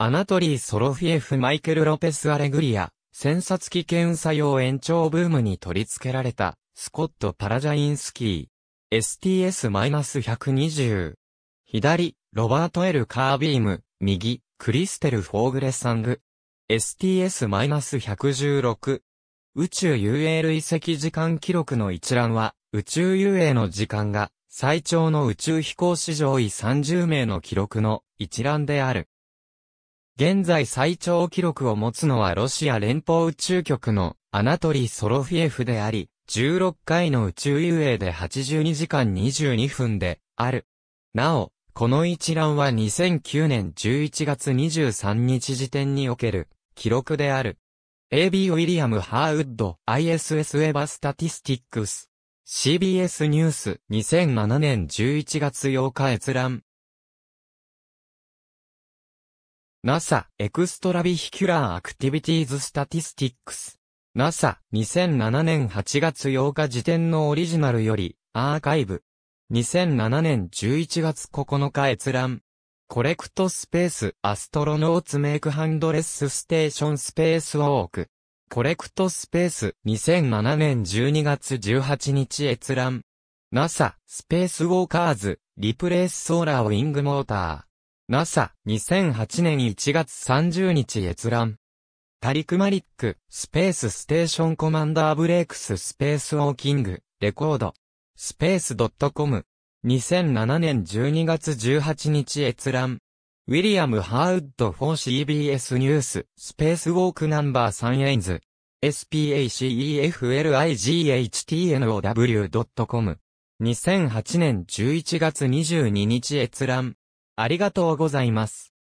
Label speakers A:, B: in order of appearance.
A: アナトリー・ソロフィエフ・マイケル・ロペス・アレグリア、戦察機検
B: 査用延長ブームに取り付けられた、スコット・パラジャインスキー、STS-120。左、ロバート・エル・カービーム、右、クリステル・フォーグレッサング。STS-116。宇宙遊泳累積時間記録の一覧は、宇宙遊泳の時間が、最長の宇宙飛行史上位30名の記録の一覧である。現在最長記録を持つのはロシア連邦宇宙局のアナトリ・ー・ソロフィエフであり、16回の宇宙遊泳で82時間22分である。なお、この一覧は2009年11月23日時点における記録である。AB ウィリアム・ハーウッド ISS エヴァスタティスティックス CBS ニュース2007年11月8日閲覧 NASA エクストラビヒキュラーアクティビティーズスタティスティックス NASA 2007年8月8日時点のオリジナルよりアーカイブ2007年11月9日閲覧コレクトスペースアストロノーツメイクハンドレスステーションスペースウォークコレクトスペース2007年12月18日閲覧 NASA スペースウォーカーズリプレイスソーラーウィングモーター NASA、2008年1月30日閲覧。タリク・マリック、スペースステーションコマンダーブレイクススペースウォーキング、レコード、スペース .com。2007年12月18日閲覧。ウィリアム・ハーウッド 4CBS ニュース、スペースウォークナンバー3エインズ。spaceflighttnow.com。2008
A: 年11月22日閲覧。ありがとうございます。